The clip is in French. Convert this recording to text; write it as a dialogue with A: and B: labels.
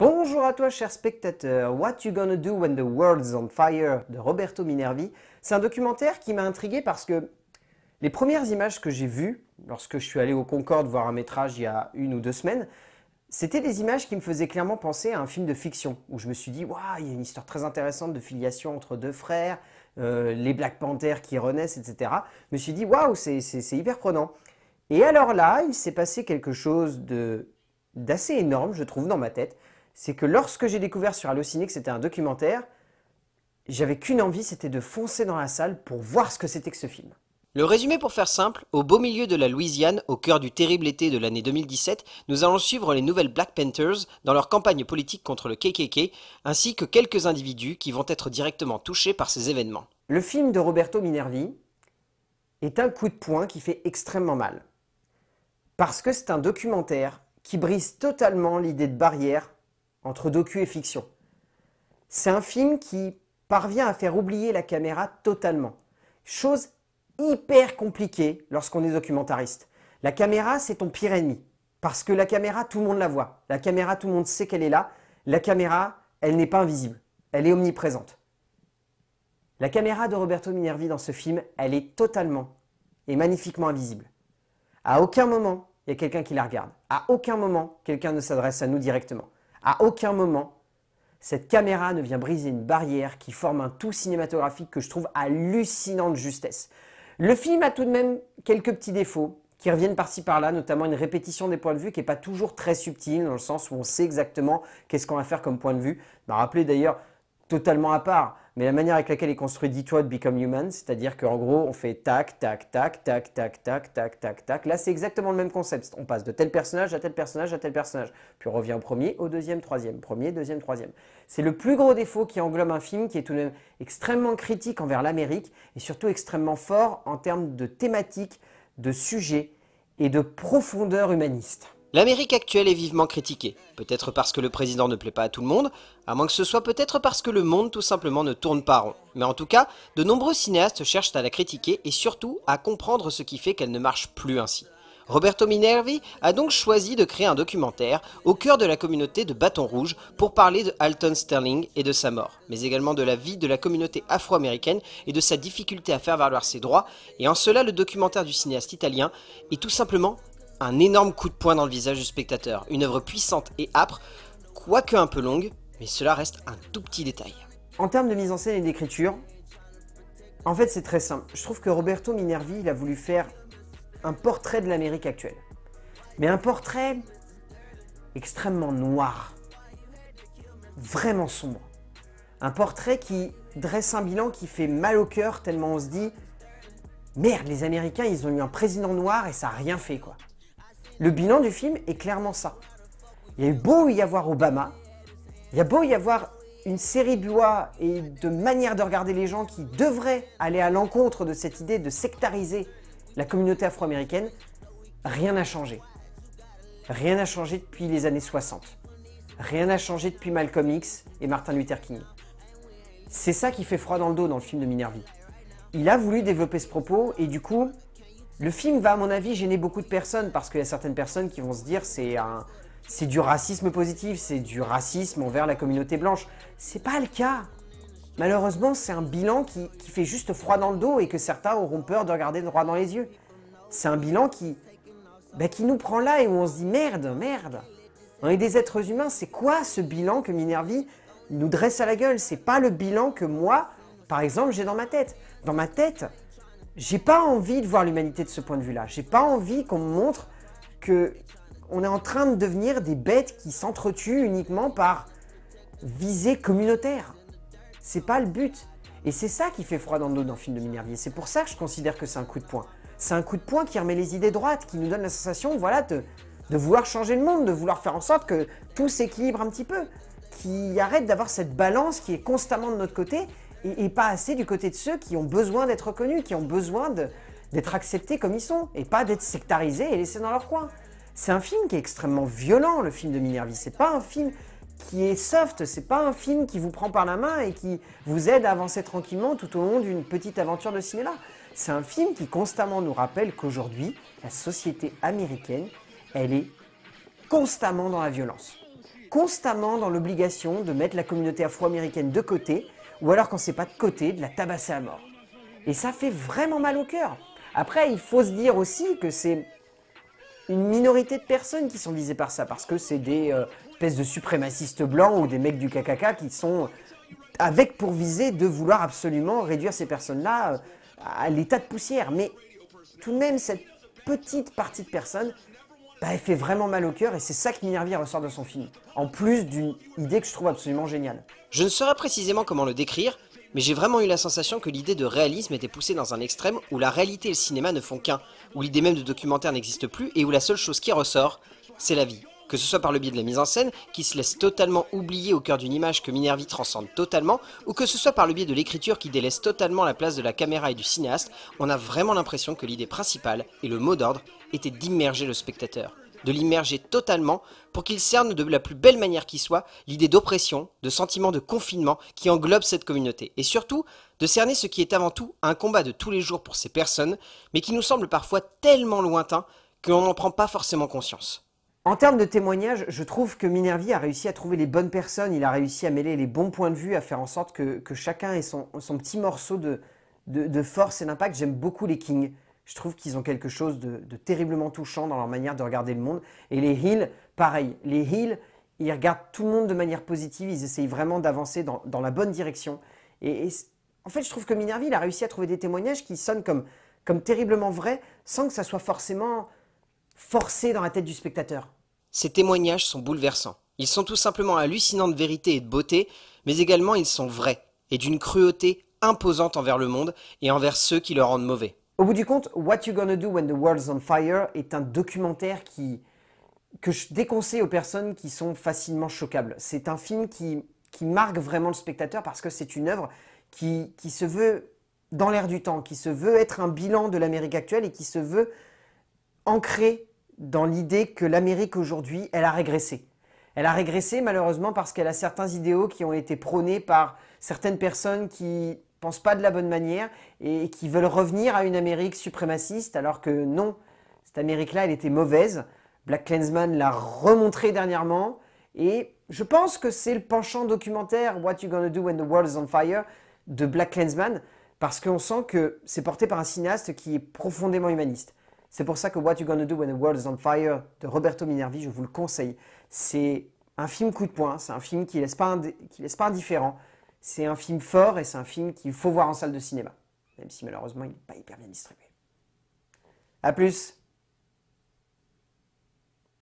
A: Bonjour à toi cher spectateur, What You Gonna Do When the World's on Fire de Roberto Minervi, c'est un documentaire qui m'a intrigué parce que les premières images que j'ai vues lorsque je suis allé au Concorde voir un métrage il y a une ou deux semaines, c'était des images qui me faisaient clairement penser à un film de fiction, où je me suis dit, waouh, il y a une histoire très intéressante de filiation entre deux frères, euh, les Black Panthers qui renaissent, etc. Je me suis dit, waouh, c'est hyper prenant. Et alors là, il s'est passé quelque chose d'assez énorme, je trouve, dans ma tête c'est que lorsque j'ai découvert sur Allociné que c'était un documentaire, j'avais qu'une envie, c'était de foncer dans la salle pour voir ce que c'était que ce film. Le résumé pour faire simple, au beau milieu de la Louisiane, au cœur du terrible été de l'année 2017, nous allons suivre les nouvelles Black Panthers dans leur campagne politique contre le KKK, ainsi que quelques individus qui vont être directement touchés par ces événements. Le film de Roberto Minervi est un coup de poing qui fait extrêmement mal. Parce que c'est un documentaire qui brise totalement l'idée de barrière entre docu et fiction. C'est un film qui parvient à faire oublier la caméra totalement. Chose hyper compliquée lorsqu'on est documentariste. La caméra, c'est ton pire ennemi. Parce que la caméra, tout le monde la voit. La caméra, tout le monde sait qu'elle est là. La caméra, elle n'est pas invisible. Elle est omniprésente. La caméra de Roberto Minervi dans ce film, elle est totalement et magnifiquement invisible. À aucun moment, il y a quelqu'un qui la regarde. À aucun moment, quelqu'un ne s'adresse à nous directement. À aucun moment, cette caméra ne vient briser une barrière qui forme un tout cinématographique que je trouve hallucinant de justesse. Le film a tout de même quelques petits défauts qui reviennent par-ci par-là, notamment une répétition des points de vue qui n'est pas toujours très subtile, dans le sens où on sait exactement qu'est-ce qu'on va faire comme point de vue. rappelez d'ailleurs, totalement à part. Mais la manière avec laquelle est construit Detroit Become Human, c'est-à-dire qu'en gros, on fait tac, tac, tac, tac, tac, tac, tac, tac, tac. Là, c'est exactement le même concept. On passe de tel personnage à tel personnage à tel personnage. Puis on revient au premier, au deuxième, troisième. Premier, deuxième, troisième. C'est le plus gros défaut qui englobe un film qui est tout de même extrêmement critique envers l'Amérique et surtout extrêmement fort en termes de thématique, de sujet et de profondeur humaniste. L'Amérique actuelle est vivement critiquée, peut-être parce que le président ne plaît pas à tout le monde, à moins que ce soit peut-être parce que le monde tout simplement ne tourne pas rond. Mais en tout cas, de nombreux cinéastes cherchent à la critiquer et surtout à comprendre ce qui fait qu'elle ne marche plus ainsi. Roberto Minervi a donc choisi de créer un documentaire au cœur de la communauté de Bâton Rouge pour parler de Alton Sterling et de sa mort, mais également de la vie de la communauté afro-américaine et de sa difficulté à faire valoir ses droits, et en cela le documentaire du cinéaste italien est tout simplement un énorme coup de poing dans le visage du spectateur. Une œuvre puissante et âpre, quoique un peu longue, mais cela reste un tout petit détail. En termes de mise en scène et d'écriture, en fait c'est très simple. Je trouve que Roberto Minervi, il a voulu faire un portrait de l'Amérique actuelle. Mais un portrait extrêmement noir, vraiment sombre. Un portrait qui dresse un bilan qui fait mal au cœur tellement on se dit Merde, les Américains, ils ont eu un président noir et ça n'a rien fait, quoi. Le bilan du film est clairement ça. Il y a eu beau y avoir Obama, il y a beau y avoir une série de lois et de manières de regarder les gens qui devraient aller à l'encontre de cette idée de sectariser la communauté afro-américaine, rien n'a changé. Rien n'a changé depuis les années 60. Rien n'a changé depuis Malcolm X et Martin Luther King. C'est ça qui fait froid dans le dos dans le film de Minervi. Il a voulu développer ce propos et du coup, le film va, à mon avis, gêner beaucoup de personnes parce qu'il y a certaines personnes qui vont se dire c'est un, c'est du racisme positif, c'est du racisme envers la communauté blanche. C'est pas le cas. Malheureusement, c'est un bilan qui, fait juste froid dans le dos et que certains auront peur de regarder droit dans les yeux. C'est un bilan qui, bah, qui nous prend là et où on se dit merde, merde. On est des êtres humains, c'est quoi ce bilan que Minervi nous dresse à la gueule C'est pas le bilan que moi, par exemple, j'ai dans ma tête. Dans ma tête, j'ai pas envie de voir l'humanité de ce point de vue-là. J'ai pas envie qu'on me montre que on est en train de devenir des bêtes qui s'entretuent uniquement par visée communautaire. C'est pas le but. Et c'est ça qui fait froid dans le dos dans le film de Minervier. C'est pour ça que je considère que c'est un coup de poing. C'est un coup de poing qui remet les idées droites, qui nous donne la sensation, voilà, de vouloir changer le monde, de vouloir faire en sorte que tout s'équilibre un petit peu, qui arrête d'avoir cette balance qui est constamment de notre côté et, pas assez du côté de ceux qui ont besoin d'être reconnus, qui ont besoin d'être acceptés comme ils sont, et pas d'être sectarisés et laissés dans leur coin. C'est un film qui est extrêmement violent, le film de Minervi. C'est pas un film qui est soft, c'est pas un film qui vous prend par la main et qui vous aide à avancer tranquillement tout au long d'une petite aventure de cinéma. C'est un film qui constamment nous rappelle qu'aujourd'hui, la société américaine, elle est constamment dans la violence, constamment dans l'obligation de mettre la communauté afro-américaine de côté ou alors quand c'est pas de côté, de la tabasser à mort. Et ça fait vraiment mal au cœur. Après, il faut se dire aussi que c'est une minorité de personnes qui sont visées par ça, parce que c'est des euh, espèces de suprémacistes blancs ou des mecs du KKK qui sont avec pour viser de vouloir absolument réduire ces personnes-là euh, à l'état de poussière. Mais tout de même, cette petite partie de personnes bah, elle fait vraiment mal au cœur et c'est ça que à ressort de son film, en plus d'une idée que je trouve absolument géniale. Je ne saurais précisément comment le décrire, mais j'ai vraiment eu la sensation que l'idée de réalisme était poussée dans un extrême où la réalité et le cinéma ne font qu'un, où l'idée même de documentaire n'existe plus et où la seule chose qui ressort, c'est la vie. Que ce soit par le biais de la mise en scène, qui se laisse totalement oublier au cœur d'une image que Minervi transcende totalement, ou que ce soit par le biais de l'écriture qui délaisse totalement la place de la caméra et du cinéaste, on a vraiment l'impression que l'idée principale et le mot d'ordre était d'immerger le spectateur, de l'immerger totalement pour qu'il cerne de la plus belle manière qui soit l'idée d'oppression, de sentiment de confinement qui englobe cette communauté, et surtout de cerner ce qui est avant tout un combat de tous les jours pour ces personnes, mais qui nous semble parfois tellement lointain que l'on n'en prend pas forcément conscience. En termes de témoignages, je trouve que Minervi a réussi à trouver les bonnes personnes, il a réussi à mêler les bons points de vue, à faire en sorte que, chacun ait son, petit morceau de, de force et d'impact. J'aime beaucoup les Kings. Je trouve qu'ils ont quelque chose de, terriblement touchant dans leur manière de regarder le monde. Et les Hills, pareil. Les Hill, ils regardent tout le monde de manière positive. Ils essayent vraiment d'avancer dans, la bonne direction. Et, en fait, je trouve que Minerville a réussi à trouver des témoignages qui sonnent comme, comme terriblement vrais sans que ça soit forcément forcé dans la tête du spectateur. Ces témoignages sont bouleversants. Ils sont tout simplement hallucinants de vérité et de beauté, mais également ils sont vrais et d'une cruauté imposante envers le monde et envers ceux qui le rendent mauvais. Au bout du compte, What You Gonna Do When the World's on Fire est un documentaire qui, que je déconseille aux personnes qui sont facilement choquables. C'est un film qui, marque vraiment le spectateur parce que c'est une œuvre qui, qui se veut dans l'air du temps, qui se veut être un bilan de l'Amérique actuelle et qui se veut ancrer dans l'idée que l'Amérique aujourd'hui, elle a régressé. Elle a régressé malheureusement parce qu'elle a certains idéaux qui ont été prônés par certaines personnes qui pensent pas de la bonne manière et qui veulent revenir à une Amérique suprémaciste alors que non, cette Amérique-là, elle était mauvaise. Black Clansman l'a remontré dernièrement et je pense que c'est le penchant documentaire What You Gonna Do When the world is on Fire de Black Clansman parce qu'on sent que c'est porté par un cinéaste qui est profondément humaniste. C'est pour ça que What You Gonna Do When the world is on Fire de Roberto Minervi, je vous le conseille. C'est un film coup de poing, c'est un film qui laisse pas, qui laisse pas indifférent. C'est un film fort et c'est un film qu'il faut voir en salle de cinéma, même si malheureusement il n'est pas hyper bien distribué. A plus